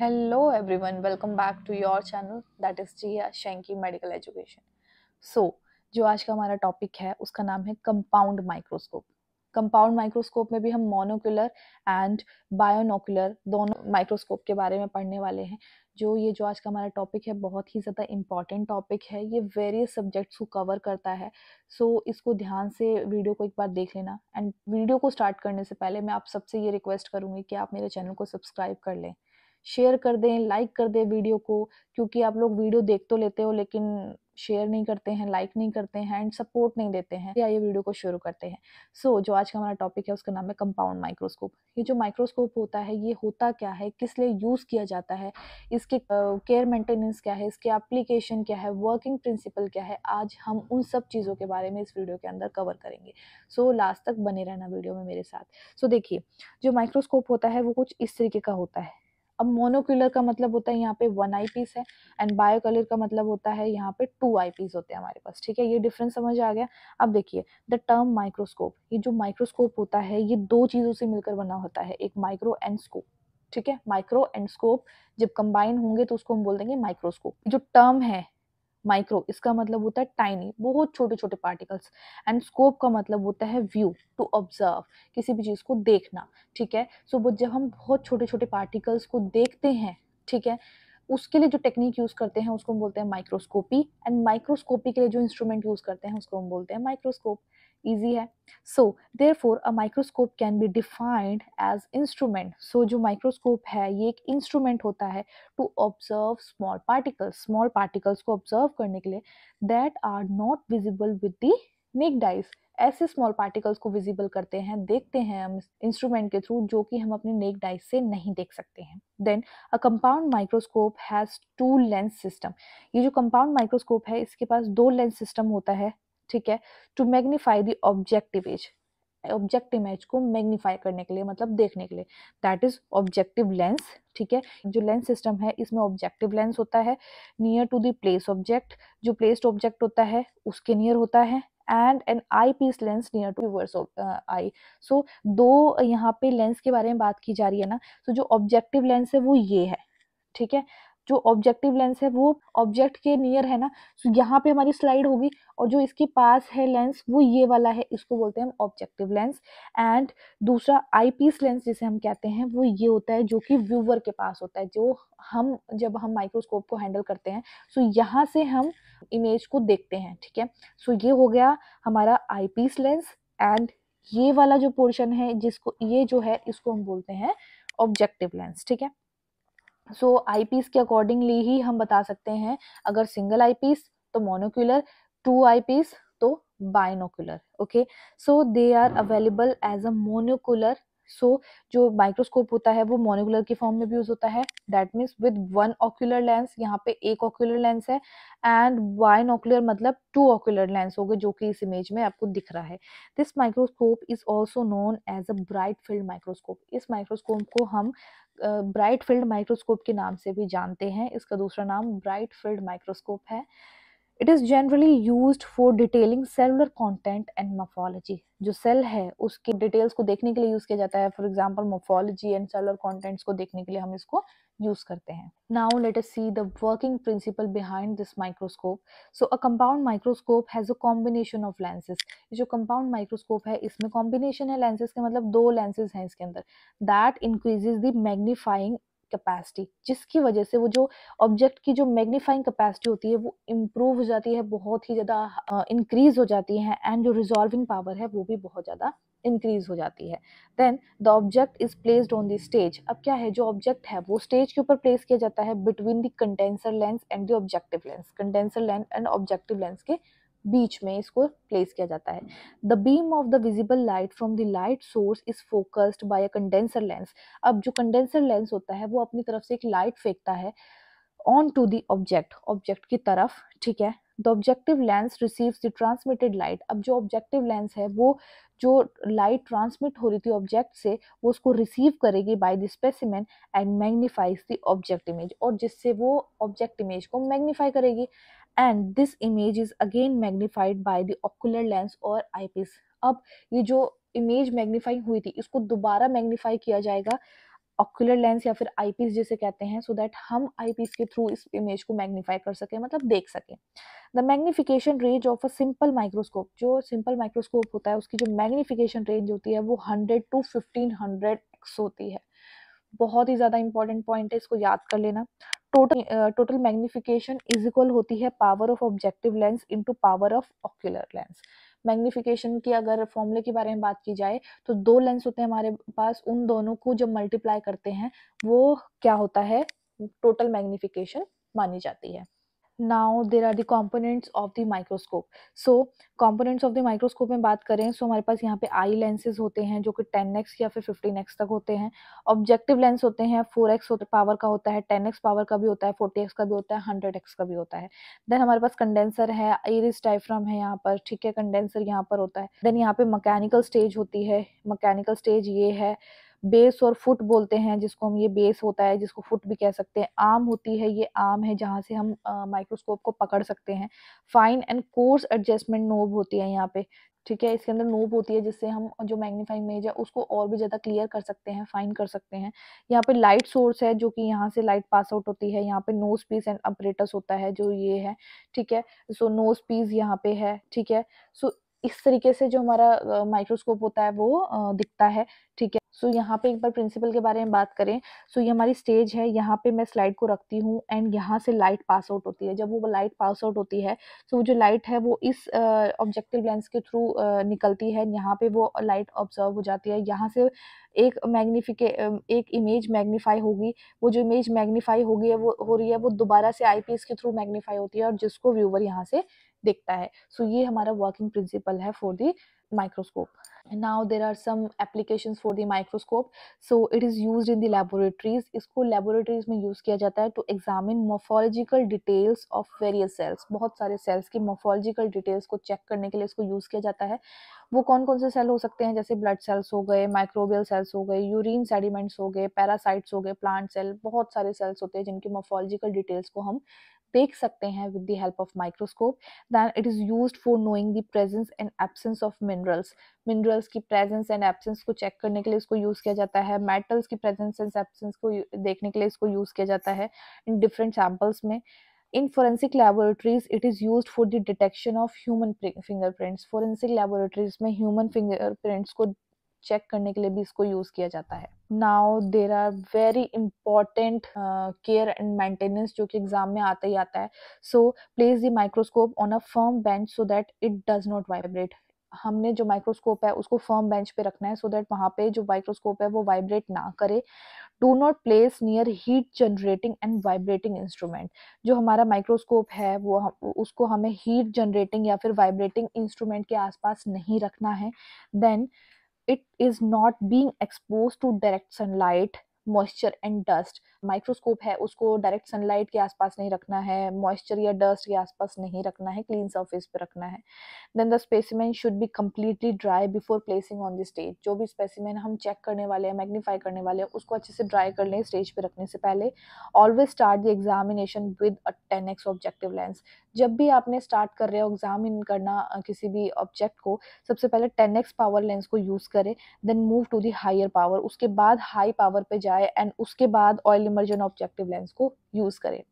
hello everyone welcome back to your channel that is जी शेंकी medical education so जो आज का हमारा टॉपिक है उसका नाम है कंपाउंड माइक्रोस्कोप कंपाउंड माइक्रोस्कोप में भी हम मोनोकुलर एंड बायोनोकुलर दोनों माइक्रोस्कोप के बारे में पढ़ने वाले हैं जो ये जो आज का हमारा टॉपिक है बहुत ही ज़्यादा इम्पॉर्टेंट टॉपिक है ये वेरियस सब्जेक्ट्स को कवर करता है सो so, इसको ध्यान से वीडियो को एक बार देख लेना एंड वीडियो को स्टार्ट करने से पहले मैं आप सबसे ये रिक्वेस्ट करूँगी कि आप मेरे चैनल को सब्सक्राइब कर लें शेयर कर दें लाइक कर दें वीडियो को क्योंकि आप लोग वीडियो देख तो लेते हो लेकिन शेयर नहीं करते हैं लाइक नहीं करते हैं एंड सपोर्ट नहीं देते हैं या ये वीडियो को शुरू करते हैं सो so, जो आज का हमारा टॉपिक है उसका नाम है कंपाउंड माइक्रोस्कोप ये जो माइक्रोस्कोप होता है ये होता क्या है किस लिए यूज़ किया जाता है इसके केयर uh, मेंटेनेंस क्या है इसके एप्लीकेशन क्या है वर्किंग प्रिंसिपल क्या है आज हम उन सब चीज़ों के बारे में इस वीडियो के अंदर कवर करेंगे सो so, लास्ट तक बने रहना वीडियो में मेरे साथ सो so, देखिए जो माइक्रोस्कोप होता है वो कुछ इस तरीके का होता है अब मोनोक्यूलर का मतलब होता है यहाँ पे वन आई पीस है एंड बायोकलर का मतलब होता है यहाँ पे टू आई पीस होते हैं हमारे पास ठीक है ये डिफरेंस समझ आ गया अब देखिए द टर्म माइक्रोस्कोप ये जो माइक्रोस्कोप होता है ये दो चीज़ों से मिलकर बना होता है एक माइक्रो एंड स्कोप ठीक है माइक्रो एंड स्कोप जब कंबाइन होंगे तो उसको हम बोल देंगे माइक्रोस्कोप जो टर्म है माइक्रो इसका मतलब होता है टाइनी बहुत छोटे छोटे पार्टिकल्स एंड स्कोप का मतलब होता है व्यू टू ऑब्जर्व किसी भी चीज़ को देखना ठीक है सो so, जब हम बहुत छोटे छोटे पार्टिकल्स को देखते हैं ठीक है उसके लिए जो टेक्निक यूज़ करते हैं उसको हम बोलते हैं माइक्रोस्कोपी एंड माइक्रोस्कोपी के लिए जो इंस्ट्रूमेंट यूज़ करते हैं उसको हम बोलते हैं माइक्रोस्कोप ईजी है so therefore a microscope can be defined as instrument so जो माइक्रोस्कोप है ये एक इंस्ट्रूमेंट होता है to observe small particles small particles को ऑब्जर्व करने के लिए that are not visible with the naked eyes ऐसे स्मॉल पार्टिकल्स को विजिबल करते हैं देखते हैं हम इंस्ट्रूमेंट के थ्रू जो कि हम अपने नेक डाइस से नहीं देख सकते हैं then a compound microscope has two lens system ये जो कंपाउंड माइक्रोस्कोप है इसके पास दो लेंस सिस्टम होता है ठीक है to magnify the object image object image को मैग्नीफाई करने के लिए मतलब देखने के लिए दैट इज ऑब्जेक्टिव लेंस ठीक है जो लेंस सिस्टम है इसमें ऑब्जेक्टिव लेंस होता है near to the place object जो प्लेस्ड ऑब्जेक्ट होता है उसके नियर होता है and an eye piece lens near to yours eye so दो यहाँ पे लेंस के बारे में बात की जा रही है ना सो तो so, जो ऑब्जेक्टिव लेंस है वो ये है ठीक है जो ऑब्जेक्टिव लेंस है वो ऑब्जेक्ट के नियर है ना यहाँ पे हमारी स्लाइड होगी और जो इसके पास है लेंस वो ये वाला है इसको बोलते हैं हम ऑब्जेक्टिव लेंस एंड दूसरा आई पीस लेंस जिसे हम कहते हैं वो ये होता है जो कि व्यूवर के पास होता है जो हम जब हम माइक्रोस्कोप को हैंडल करते हैं सो तो यहाँ से हम इमेज को देखते हैं ठीक है सो ये हो गया हमारा आई पीस लेंस एंड ये वाला जो पोर्शन है जिसको ये जो है इसको हम बोलते हैं ऑब्जेक्टिव लेंस ठीक है सो आई पीस के अकॉर्डिंगली ही हम बता सकते हैं अगर सिंगल आई तो मोनोक्यूलर टू आई तो binocular okay so they are available as a monocular so so, जो माइक्रोस्कोप होता है वो मोनिकुलर की फॉर्म में भी यूज होता है that means with one ocular lens यहाँ पे एक ऑक्यूलर लेंस है एंड वाइन ऑक्यूलर मतलब टू ऑक्यूलर लेंस हो गए जो कि इस इमेज में आपको दिख रहा है this microscope is also known as a bright field microscope इस माइक्रोस्कोप को हम ब्राइट फील्ड माइक्रोस्कोप के नाम से भी जानते हैं इसका दूसरा नाम ब्राइट फील्ड माइक्रोस्कोप है it is generally use for detailing cellular content and morphology जो सेल है उसकी डिटेल्स को देखने के लिए यूज़ किया जाता है for example morphology and cellular contents को देखने के लिए हम इसको यूज़ करते हैं now let us see the working principle behind this microscope so a compound microscope has a combination of lenses जो कंपाउंड माइक्रोस्कोप है इसमें कॉम्बिनेशन है लेंसेज के मतलब दो लेंसेज हैं इसके अंदर that increases the magnifying capacity जिसकी वजह से वो जो ऑब्जेक्ट की जो मैग्नीफाइंग कैपेसिटी होती है वो इम्प्रूव हो जाती है बहुत ही ज़्यादा इंक्रीज हो जाती है एंड जो रिजॉल्विंग पावर है वो भी बहुत ज़्यादा इंक्रीज हो जाती है then the object is placed on the stage अब क्या है जो ऑब्जेक्ट है वो स्टेज के ऊपर प्लेस किया जाता है between the condenser lens and the objective lens condenser lens and objective lens के बीच में इसको प्लेस किया जाता है the beam of the visible light from the light source is focused by a condenser lens अब जो कंडेंसर लेंस होता है वो अपनी तरफ से एक लाइट फेंकता है onto the object object की तरफ ठीक है the objective lens receives the transmitted light अब जो ऑब्जेक्टिव लेंस है वो जो लाइट ट्रांसमिट हो रही थी ऑब्जेक्ट से वो उसको रिसीव करेगी by the specimen and magnifies the object image और जिससे वो ऑब्जेक्ट इमेज को मैग्नीफाई करेगी and this image is again magnified by the ocular lens और आईपीस अब ये जो इमेज मैग्नीफाई हुई थी इसको दोबारा मैग्नीफाई किया जाएगा ऑकुलर लेंस या फिर आईपीस जिसे कहते हैं सो so दैट हम आईपीस के थ्रू इस इमेज को मैग्नीफाई कर सकें मतलब देख सकें the magnification range of a simple microscope जो सिंपल माइक्रोस्कोप होता है उसकी जो मैग्नीफिकेशन रेंज होती है वो hundred to fifteen hundred X होती है बहुत ही ज़्यादा इंपॉर्टेंट पॉइंट है इसको याद कर लेना total total magnification is equal होती है power of objective lens into power of ocular lens magnification की अगर फॉर्मूले के बारे में बात की जाए तो दो लेंस होते हैं हमारे पास उन दोनों को जब मल्टीप्लाई करते हैं वो क्या होता है टोटल मैग्निफिकेशन मानी जाती है now there are the components of the microscope so components of the microscope में बात करें सो so हमारे पास यहाँ पे आई लेंसेज होते हैं जो कि टेन एक्स या फिर फिफ्टीन एक्स तक होते हैं ऑब्जेक्टिव लेंस होते हैं फोर एक्स पावर का होता है टेन एक्स पावर का भी होता है फोर्टी एक्स का भी होता है हंड्रेड एक्स का भी होता है देन हमारे पास कंडेंसर है इरिस टाइफ्राम है यहाँ पर ठीक है कंडेंसर यहाँ पर होता है देन यहाँ पे मकैनिकल स्टेज होती है मकैनिकल स्टेज ये है बेस और फुट बोलते हैं जिसको हम ये बेस होता है जिसको फुट भी कह सकते हैं आम होती है ये आम है जहाँ से हम माइक्रोस्कोप को पकड़ सकते हैं fine and coarse adjustment knob होती है यहाँ पे ठीक है इसके अंदर नोब होती है जिससे हम जो मैग्नीफाइंग इमेज है उसको और भी ज़्यादा क्लियर कर सकते हैं फाइन कर सकते हैं यहाँ पे लाइट सोर्स है जो कि यहाँ से लाइट पास आउट होती है यहाँ पे नोज पीस एंड अपरेटस होता है जो ये है ठीक है सो नोज पीस यहाँ पे है ठीक है सो इस तरीके से जो हमारा माइक्रोस्कोप होता है वो दिखता है ठीक है सो यहाँ पे एक बार प्रिंसिपल के बारे में बात करें सो ये हमारी स्टेज है यहाँ पे मैं स्लाइड को रखती हूँ एंड यहाँ से लाइट पास आउट होती है जब वो लाइट पास आउट होती है तो वो जो लाइट है वो इस ऑब्जेक्टिव लेंस के थ्रू निकलती है यहाँ पे वो लाइट ऑब्जर्व हो जाती है यहाँ से एक मैग्नीफिके एक इमेज मैग्नीफाई होगी वो जो इमेज मैग्नीफाई होगी है वो हो रही है वो दोबारा से आईपीएस के थ्रू मैग्नीफाई होती है और जिसको व्यूवर यहाँ से देखता है सो so, ये हमारा वर्किंग प्रिंसिपल है for the microscope now there are some application for the microscope so it is use in the laboratories इसको लेबोरेटरीज में यूज़ किया जाता है to examine morphological details of various cells बहुत सारे सेल्स की मोफोलॉजिकल डिटेल्स को चेक करने के लिए इसको यूज़ किया जाता है वो कौन कौन से सेल हो सकते हैं जैसे ब्लड सेल्स हो गए माइक्रोबियल सेल्स हो गए यूरिन सेडिमेंट्स हो गए पैरासाइट्स हो गए प्लांट सेल बहुत सारे सेल्स होते हैं जिनकी मोफोलॉजिकल डिटेल्स को हम देख सकते हैं with the help of microscope then it is use for knowing the presence and absence of minerals minerals की प्रेजेंस एंड एब्सेंस को चेक करने के लिए इसको यूज़ किया जाता है मेटल्स की प्रेजेंस एंड एब्सेंस को देखने के लिए इसको यूज़ किया जाता है इन डिफरेंट सैम्पल्स में in forensic it is use for the detection of human finger prints forensic laboratories में फिंगर fingerprints को चेक करने के लिए भी इसको यूज़ किया जाता है now there are very important care and maintenance जो कि एग्जाम में आता ही आता है so place the microscope on a firm bench so that it does not vibrate हमने जो माइक्रोस्कोप है उसको फर्म बेंच पे रखना है सो दैट वहाँ पे जो माइक्रोस्कोप है वो वाइब्रेट ना करे do not place near heat generating and vibrating instrument जो हमारा माइक्रोस्कोप है वो हम उसको हमें हीट जनरेटिंग या फिर वाइब्रेटिंग इंस्ट्रूमेंट के आसपास नहीं रखना है then it is not being exposed to direct sunlight moisture and dust microscope है उसको डायरेक्ट सनलाइट के आसपास नहीं रखना है मॉइस्चर या डस्ट के आसपास नहीं रखना है क्लीन सरफेस पे रखना है then the specimen should be completely dry before placing on the stage जो भी स्पेसिमेन हम चेक करने वाले हैं मैग्नीफाई करने वाले हैं उसको अच्छे से ड्राई कर लें स्टेज पे रखने से पहले always start the examination with a ten X objective lens जब भी आपने स्टार्ट कर रहे हो एग्जामिन करना किसी भी ऑब्जेक्ट को सबसे पहले टेन एक्स पावर लेंस को यूज़ करें then move to the higher power उसके बाद हाई पावर पे जाए एंड उसके बाद ऑयल इमर्जन ऑब्जेक्टिव लेंस को यूज़ करें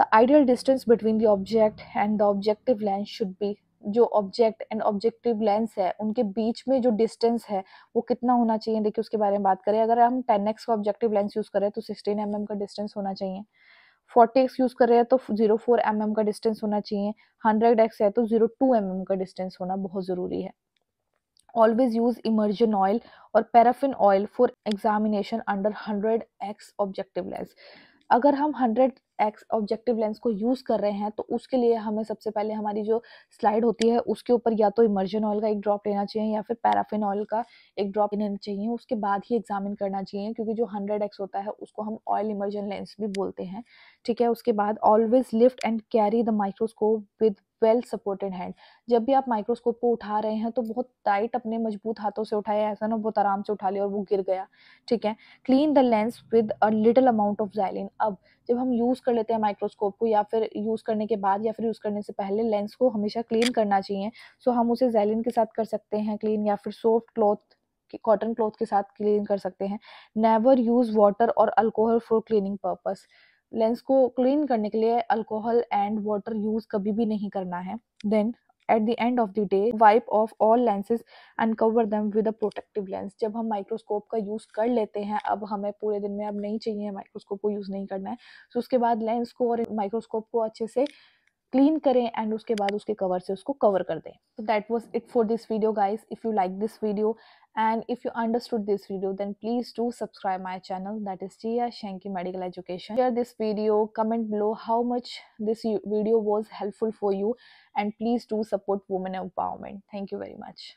the ideal distance between the object and the objective lens should be जो ऑब्जेक्ट एंड ऑब्जेक्टिव लेंस है उनके बीच में जो डिस्टेंस है वो कितना होना चाहिए देखिए उसके बारे में बात करें अगर हम टेन एक्स का ऑब्जेक्टिव लेंस यूज़ करें तो सिक्सटीन एम mm का डिस्टेंस होना चाहिए फोर्टी एक्स यूज कर रहे हैं तो जीरो फोर एम एम का डिस्टेंस होना चाहिए हंड्रेड एक्स है तो जीरो टू एम एम का डिस्टेंस होना बहुत ज़रूरी है ऑलवेज यूज इमर्जन ऑयल और paraffin oil for examination under hundred X objective lens अगर हम हंड्रेड एक्स ऑब्जेक्टिव लेंस को यूज़ कर रहे हैं तो उसके लिए हमें सबसे पहले हमारी जो स्लाइड होती है उसके ऊपर या तो इमर्जन ऑयल का एक ड्रॉप लेना चाहिए या फिर पैराफिन ऑयल का एक ड्रॉप लेना चाहिए उसके बाद ही एग्जामिन करना चाहिए क्योंकि जो हंड्रेड एक्स होता है उसको हम ऑयल इमर्जन लेंस भी बोलते हैं ठीक है उसके बाद always lift and carry the microscope with well supported hand जब भी आप माइक्रोस्कोप को उठा रहे हैं तो बहुत टाइट अपने मजबूत हाथों से उठाए ऐसा ना बहुत आराम से उठा लिया और वो गिर गया ठीक है clean the lens with a little amount of xylene अब जब हम यूज़ कर लेते हैं माइक्रोस्कोप को या फिर यूज़ करने के बाद या फिर यूज़ करने से पहले लेंस को हमेशा क्लीन करना चाहिए सो हम उसे जैलिन के साथ कर सकते हैं क्लीन या फिर सॉफ्ट क्लॉथ कॉटन क्लॉथ के साथ क्लीन कर सकते हैं नेवर यूज़ वाटर और alcohol for cleaning purpose lens को क्लीन करने के लिए अल्कोहल एंड वाटर यूज कभी भी नहीं करना है then at the end of the day wipe off all lenses and cover them with a protective lens जब हम माइक्रोस्कोप का यूज़ कर लेते हैं अब हमें पूरे दिन में अब नहीं चाहिए माइक्रोस्कोप को यूज़ नहीं करना है तो उसके बाद लेंस को और माइक्रोस्कोप को अच्छे से क्लीन करें एंड उसके बाद उसके कवर से उसको कवर कर दें तो that was it for this video guys if you like this video and if you understood this video then please do subscribe my channel that is R Shenky medical education share this video comment below how much this video was helpful for you and please do support women empowerment thank you very much